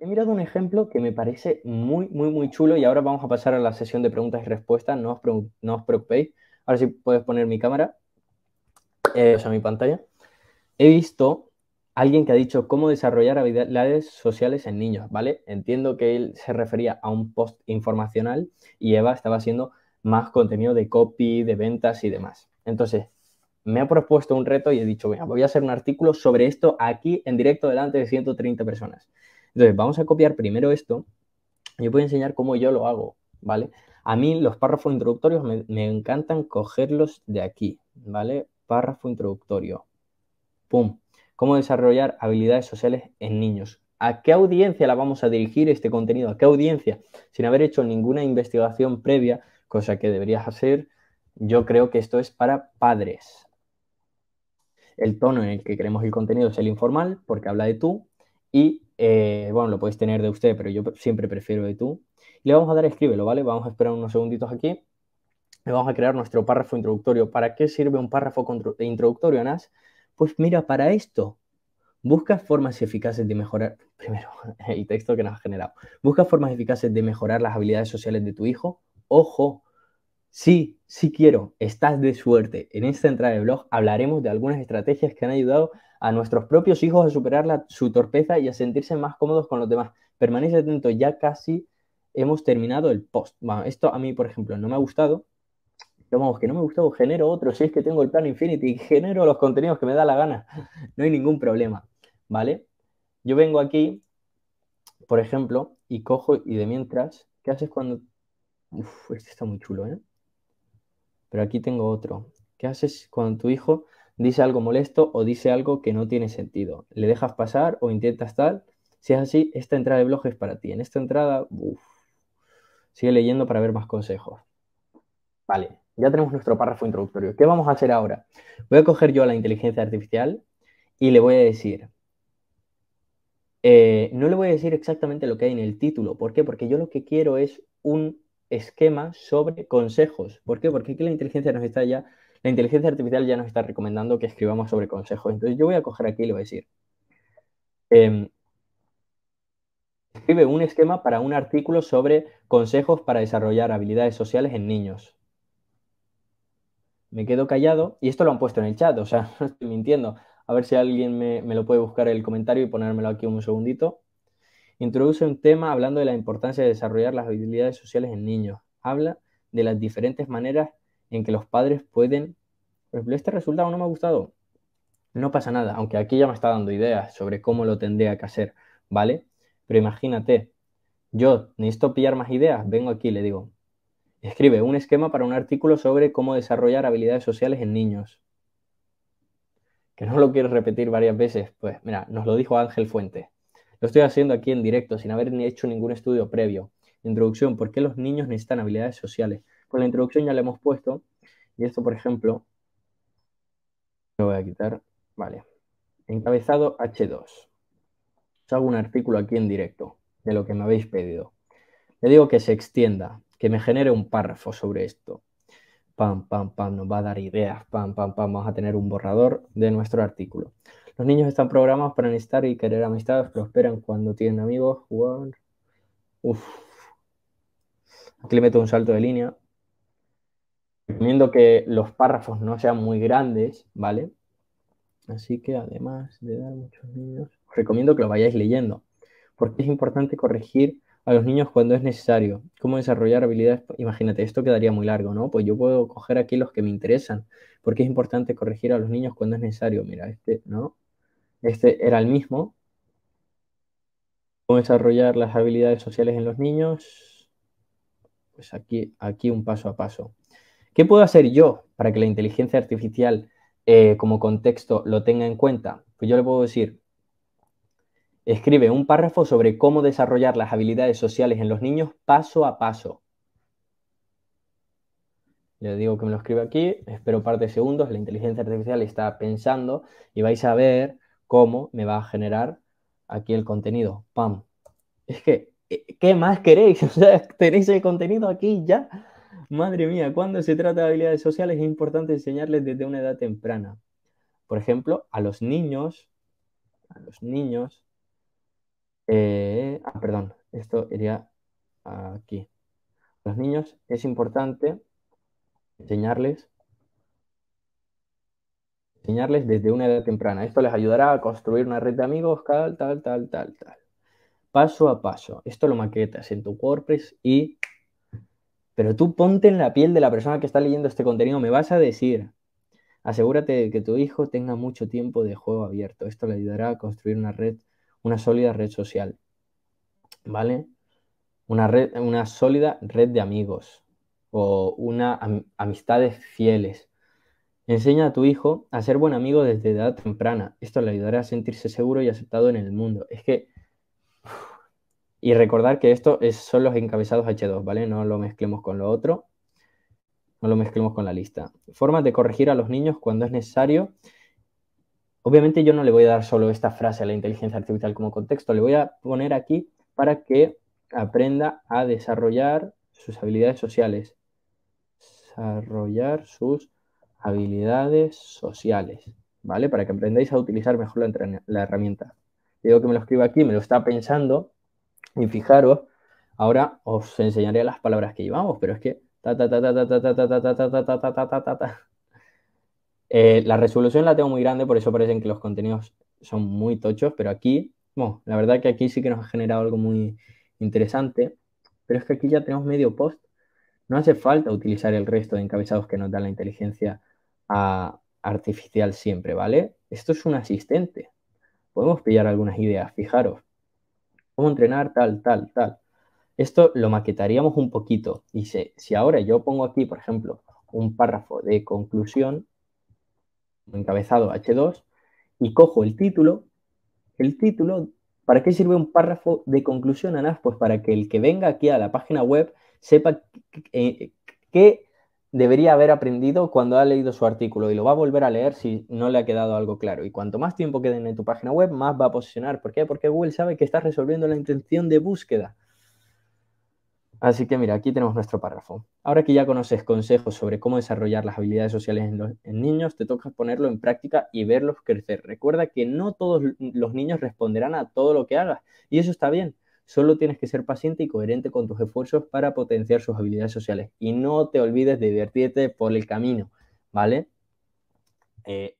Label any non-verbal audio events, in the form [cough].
he mirado un ejemplo que me parece muy, muy, muy chulo y ahora vamos a pasar a la sesión de preguntas y respuestas, no os, no preocupéis. Ahora sí puedes poner mi cámara, eh, o mi pantalla. He visto a alguien que ha dicho cómo desarrollar habilidades sociales en niños, ¿vale? Entiendo que él se refería a un post informacional y Eva estaba haciendo más contenido de copy, de ventas y demás. Entonces, me ha propuesto un reto y he dicho, voy a hacer un artículo sobre esto aquí en directo delante de 130 personas. Entonces, vamos a copiar primero esto. Yo voy a enseñar cómo yo lo hago, ¿vale? A mí los párrafos introductorios me, encantan cogerlos de aquí, ¿vale? Párrafo introductorio. ¡Pum! ¿Cómo desarrollar habilidades sociales en niños? ¿A qué audiencia la vamos a dirigir este contenido? ¿A qué audiencia? Sin haber hecho ninguna investigación previa, cosa que deberías hacer, yo creo que esto es para padres. El tono en el que queremos el contenido es el informal, porque habla de tú, y eh, bueno, lo puedes tener de usted, pero yo siempre prefiero de tú. le vamos a dar escríbelo, ¿vale? Vamos a esperar unos segunditos aquí. Le vamos a crear nuestro párrafo introductorio. ¿Para qué sirve un párrafo introductorio, Anas? Pues mira, para esto. Busca formas eficaces de mejorar, [laughs] primero, el texto que nos ha generado. Busca formas eficaces de mejorar las habilidades sociales de tu hijo. Ojo, Sí, sí quiero, estás de suerte. En esta entrada de blog hablaremos de algunas estrategias que han ayudado a nuestros propios hijos a superar la, su torpeza y a sentirse más cómodos con los demás. Permanece atento, ya casi hemos terminado el post. Bueno, esto a mí, por ejemplo, no me ha gustado. Vamos, que no me ha gustado, genero otro. Si es que tengo el plan Infinity, [laughs] genero los contenidos que me da la gana. No hay ningún problema, ¿vale? Yo vengo aquí, por ejemplo, y cojo y de mientras, ¿qué haces cuando... Uf, este está muy chulo, ¿eh? Pero aquí tengo otro. ¿Qué haces cuando tu hijo dice algo molesto o dice algo que no tiene sentido? ¿Le dejas pasar o intentas tal? Si es así, esta entrada de blog es para ti. En esta entrada, sigue leyendo para ver más consejos. Vale, ya tenemos nuestro párrafo introductorio. ¿Qué vamos a hacer ahora? Voy a coger yo a la inteligencia artificial y le voy a decir, eh, no le voy a decir exactamente lo que hay en el título. ¿Por qué? Porque yo lo que quiero es un esquema sobre consejos. ¿Por qué? Porque aquí la inteligencia nos está ya, la inteligencia artificial ya nos está recomendando que escribamos sobre consejos. Entonces yo voy a coger aquí y le voy a decir. Em, escribe un esquema para un artículo sobre consejos para desarrollar habilidades sociales en niños. Me quedo callado y esto lo han puesto en el chat, o sea, [laughs] no estoy mintiendo. A ver si alguien me, me lo puede buscar el comentario y ponérmelo aquí un segundito. Introduce un tema hablando de la importancia de desarrollar las habilidades sociales en niños. Habla de las diferentes maneras en que los padres pueden... Este resultado no me ha gustado. No pasa nada, aunque aquí ya me está dando ideas sobre cómo lo tendría que hacer, ¿vale? Pero imagínate, yo necesito pillar más ideas, vengo aquí le digo, escribe un esquema para un artículo sobre cómo desarrollar habilidades sociales en niños. Que no lo quiero repetir varias veces, pues mira, nos lo dijo Ángel Fuente. Lo estoy haciendo aquí en directo, sin haber hecho ningún estudio previo. Introducción, ¿por qué los niños necesitan habilidades sociales? Con la introducción ya la hemos puesto, y esto, por ejemplo, lo voy a quitar, vale. Encabezado H2. hago un artículo aquí en directo de lo que me habéis pedido. Le digo que se extienda, que me genere un párrafo sobre esto. Pam, pam, pam, nos va a dar ideas, pam, pam, pam, vamos a tener un borrador de nuestro artículo. Los niños están programados para necesitar y querer amistades, prosperan cuando tienen amigos, jugar. Uf. Aquí le meto un salto de línea. Recomiendo que los párrafos no sean muy grandes, ¿vale? Así que además de dar muchos niños, os recomiendo que lo vayáis leyendo, porque es importante corregir a los niños cuando es necesario. ¿Cómo desarrollar habilidades? Imagínate, esto quedaría muy largo, ¿no? Pues yo puedo coger aquí los que me interesan, porque es importante corregir a los niños cuando es necesario. Mira, este, ¿no? este era el mismo. Cómo desarrollar las habilidades sociales en los niños. Pues aquí, aquí un paso a paso. ¿Qué puedo hacer yo para que la inteligencia artificial eh, como contexto lo tenga en cuenta? Pues yo le puedo decir, escribe un párrafo sobre cómo desarrollar las habilidades sociales en los niños paso a paso. Le digo que me lo escribe aquí, espero un par de segundos, la inteligencia artificial está pensando y vais a ver cómo me va a generar aquí el contenido. ¡Pam! Es que, eh, ¿qué más queréis? [laughs] tenéis el contenido aquí ya. Madre mía, cuando se trata de habilidades sociales es importante enseñarles desde una edad temprana. Por ejemplo, a los niños, a los niños, eh, ah, perdón, esto iría aquí. A los niños es importante enseñarles enseñarles desde una edad temprana. Esto les ayudará a construir una red de amigos, tal, tal, tal, tal, tal. Paso a paso. Esto lo maquetas en tu WordPress y... Pero tú ponte en la piel de la persona que está leyendo este contenido. Me vas a decir, asegúrate de que tu hijo tenga mucho tiempo de juego abierto. Esto le ayudará a construir una red, una sólida red social. ¿Vale? Una, red, una sólida red de amigos o una amistades fieles Enseña a tu hijo a ser buen amigo desde edad temprana. Esto le ayudará a sentirse seguro y aceptado en el mundo. Es que... Y recordar que esto es, son los encabezados H2, ¿vale? No lo mezclemos con lo otro. No lo mezclemos con la lista. Formas de corregir a los niños cuando es necesario. Obviamente yo no le voy a dar solo esta frase a la inteligencia artificial como contexto. Le voy a poner aquí para que aprenda a desarrollar sus habilidades sociales. Desarrollar sus habilidades sociales, ¿vale? Para que aprendáis a utilizar mejor la, herramienta. Digo que me lo escriba aquí, me lo está pensando y fijaros, ahora os enseñaré las palabras que llevamos, pero es que la resolución la tengo muy grande, por eso parecen que los contenidos son muy tochos, pero aquí, bueno, la verdad que aquí sí que nos ha generado algo muy interesante, pero es que aquí ya tenemos medio post. No hace falta utilizar el resto de encabezados que nos da la inteligencia artificial siempre, ¿vale? Esto es un asistente. Podemos pillar algunas ideas, fijaros. ¿Cómo entrenar tal, tal, tal? Esto lo maquetaríamos un poquito. Y si, si ahora yo pongo aquí, por ejemplo, un párrafo de conclusión, encabezado H2, y cojo el título, el título, ¿para qué sirve un párrafo de conclusión, Anas? Pues para que el que venga aquí a la página web sepa eh, qué debería haber aprendido cuando ha leído su artículo y lo va a volver a leer si no le ha quedado algo claro. Y cuanto más tiempo queden en tu página web, más va a posicionar. ¿Por qué? Porque Google sabe que estás resolviendo la intención de búsqueda. Así que mira, aquí tenemos nuestro párrafo. Ahora que ya conoces consejos sobre cómo desarrollar las habilidades sociales en, en niños, te toca ponerlo en práctica y verlos crecer. Recuerda que no todos los niños responderán a todo lo que hagas y eso está bien. Solo tienes que ser paciente y coherente con tus esfuerzos para potenciar sus habilidades sociales. Y no te olvides de divertirte por el camino, ¿vale? Eh,